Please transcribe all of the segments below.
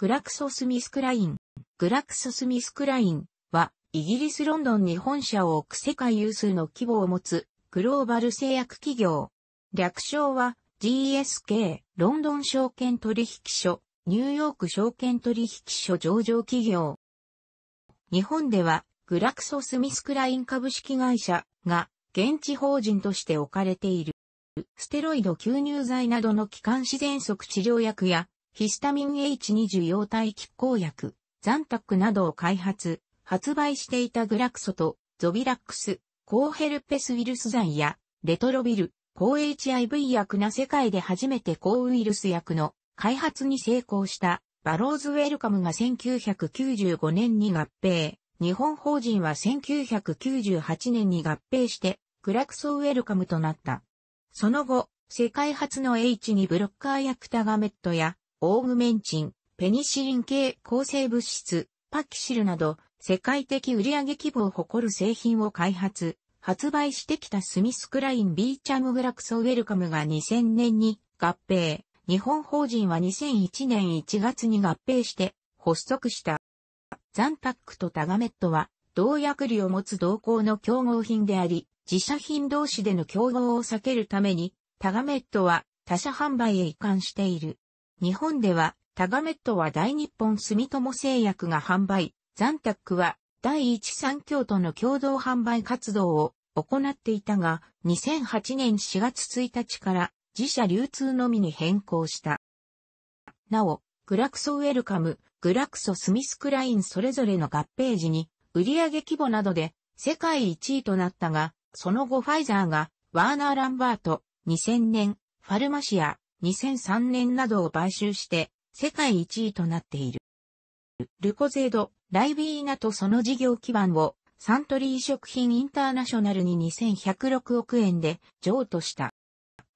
グラクソスミスクライン。グラクソスミスクラインは、イギリスロンドンに本社を置く世界有数の規模を持つ、グローバル製薬企業。略称は、GSK、ロンドン証券取引所、ニューヨーク証券取引所上場企業。日本では、グラクソスミスクライン株式会社が、現地法人として置かれている。ステロイド吸入剤などの気管支喘息治療薬やヒスタミン H20 様体拮抗薬、ザンタックなどを開発、発売していたグラクソと、ゾビラックス、抗ヘルペスウイルス剤や、レトロビル、抗 HIV 薬な世界で初めて抗ウイルス薬の開発に成功したバローズウェルカムが1995年に合併、日本法人は1998年に合併してグラクソウェルカムとなった。その後、世界初の H2 ブロッカー薬タガメットやオーグメンチン、ペニシリン系抗生物質、パキシルなど、世界的売上規模を誇る製品を開発、発売してきたスミスクライン・ビーチャム・グラクソ・ウェルカムが2000年に合併、日本法人は2001年1月に合併して発足した。ザンタックとタガメットは、同薬理を持つ同行の競合品であり、自社品同士での競合を避けるために、タガメットは他社販売へ移管している。日本では、タガメットは大日本住友製薬が販売、ザンタックは第一三京都の共同販売活動を行っていたが、2008年4月1日から自社流通のみに変更した。なお、グラクソウェルカム、グラクソスミスクラインそれぞれの合併時に、売上規模などで世界一位となったが、その後ファイザーが、ワーナー・ランバート、2000年、ファルマシア、2003年などを買収して、世界1位となっている。ルコゼード、ライビーナとその事業基盤をサントリー食品インターナショナルに2106億円で譲渡した。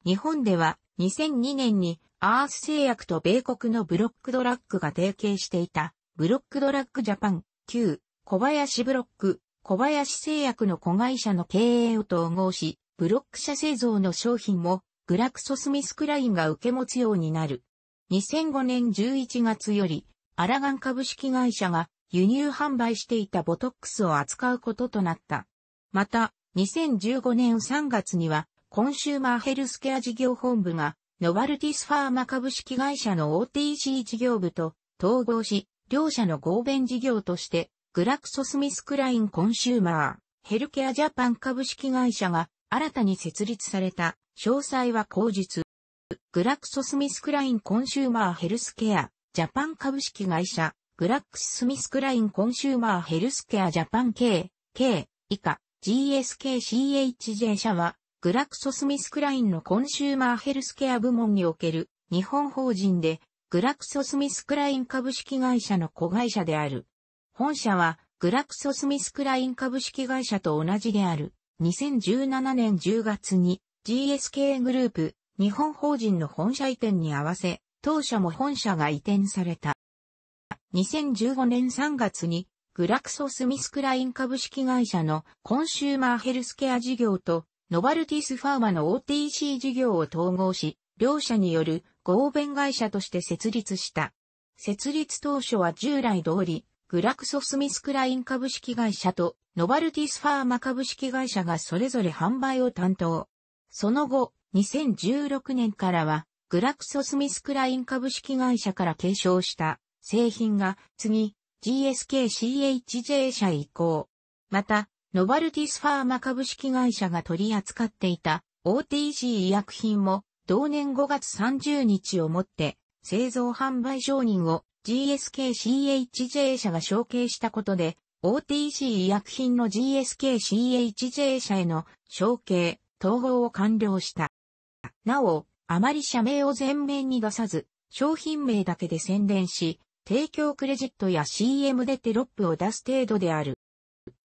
日本では2002年にアース製薬と米国のブロックドラッグが提携していたブロックドラッグジャパン旧小林ブロック小林製薬の子会社の経営を統合し、ブロック社製造の商品もグラクソスミスクラインが受け持つようになる。2005年11月より、アラガン株式会社が輸入販売していたボトックスを扱うこととなった。また、2015年3月には、コンシューマーヘルスケア事業本部が、ノバルティスファーマ株式会社の OTC 事業部と統合し、両社の合弁事業として、グラクソスミスクラインコンシューマー、ヘルケアジャパン株式会社が新たに設立された詳細は後日。グラクソスミスクラインコンシューマーヘルスケア、ジャパン株式会社、グラックスミスクラインコンシューマーヘルスケアジャパン K、K、以下、GSKCHJ 社は、グラクソスミスクラインのコンシューマーヘルスケア部門における日本法人で、グラクソスミスクライン株式会社の子会社である。本社は、グラクソスミスクライン株式会社と同じである。2017年10月に GSK グループ、日本法人の本社移転に合わせ、当社も本社が移転された。2015年3月に、グラクソスミスクライン株式会社のコンシューマーヘルスケア事業と、ノバルティスファーマの OTC 事業を統合し、両社による合弁会社として設立した。設立当初は従来通り、グラクソスミスクライン株式会社とノバルティスファーマ株式会社がそれぞれ販売を担当。その後、2016年からは、グラクソスミスクライン株式会社から継承した製品が次、GSKCHJ 社移行。また、ノバルティスファーマ株式会社が取り扱っていた OTC 医薬品も同年5月30日をもって製造販売承認を GSKCHJ 社が承継したことで OTC 医薬品の GSKCHJ 社への承継統合を完了した。なお、あまり社名を前面に出さず、商品名だけで宣伝し、提供クレジットや CM でテロップを出す程度である。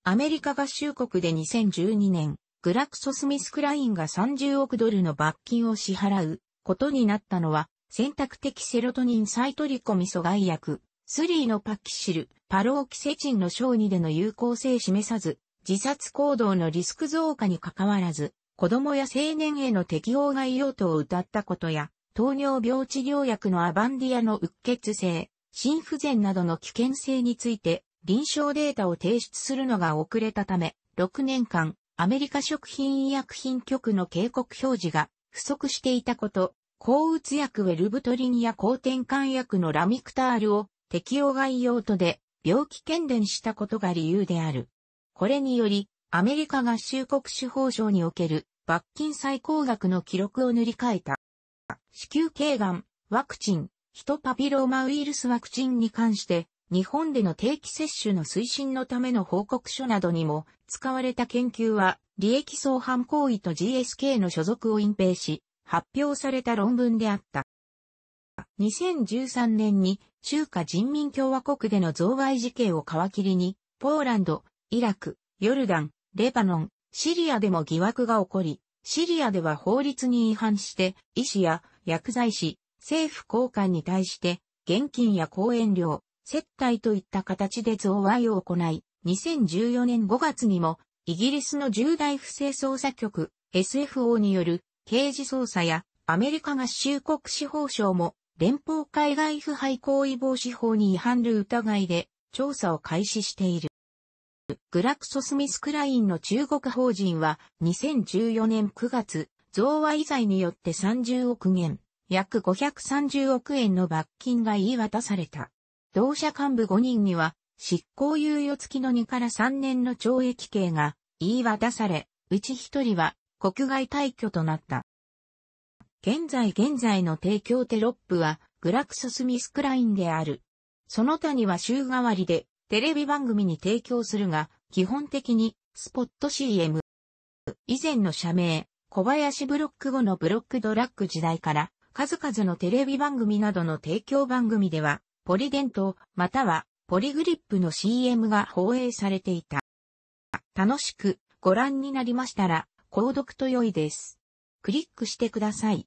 アメリカ合衆国で2012年、グラクソスミスクラインが30億ドルの罰金を支払うことになったのは、選択的セロトニンサイトリコミ阻害薬、スリーのパキシル、パローキセチンの小児での有効性示さず、自殺行動のリスク増加に関わらず、子供や青年への適応外用途を謳ったことや、糖尿病治療薬のアバンディアのうっ血性、心不全などの危険性について臨床データを提出するのが遅れたため、6年間、アメリカ食品医薬品局の警告表示が不足していたこと、抗うつ薬ウェルブトリンや抗転換薬のラミクタールを適用外用途で病気検念したことが理由である。これにより、アメリカ合衆国司法省における罰金最高額の記録を塗り替えた。子宮頸がん、ワクチン、ヒトパピローマウイルスワクチンに関して、日本での定期接種の推進のための報告書などにも使われた研究は、利益相反行為と GSK の所属を隠蔽し、発表された論文であった。2013年に中華人民共和国での贈賄事件を皮切りに、ポーランド、イラク、ヨルダン、レバノン、シリアでも疑惑が起こり、シリアでは法律に違反して、医師や薬剤師、政府高官に対して、現金や講演料、接待といった形で贈賄を行い、2014年5月にも、イギリスの重大不正捜査局、SFO による刑事捜査や、アメリカ合衆国司法省も、連邦海外腐敗行為防止法に違反る疑いで、調査を開始している。グラクソスミスクラインの中国法人は2014年9月、贈賄罪によって30億元、約530億円の罰金が言い渡された。同社幹部5人には執行猶予付きの2から3年の懲役刑が言い渡され、うち1人は国外退去となった。現在現在の提供テロップはグラクソスミスクラインである。その他には週替わりでテレビ番組に提供するが、基本的に、スポット CM。以前の社名、小林ブロック後のブロックドラッグ時代から、数々のテレビ番組などの提供番組では、ポリデント、または、ポリグリップの CM が放映されていた。楽しくご覧になりましたら、購読と良いです。クリックしてください。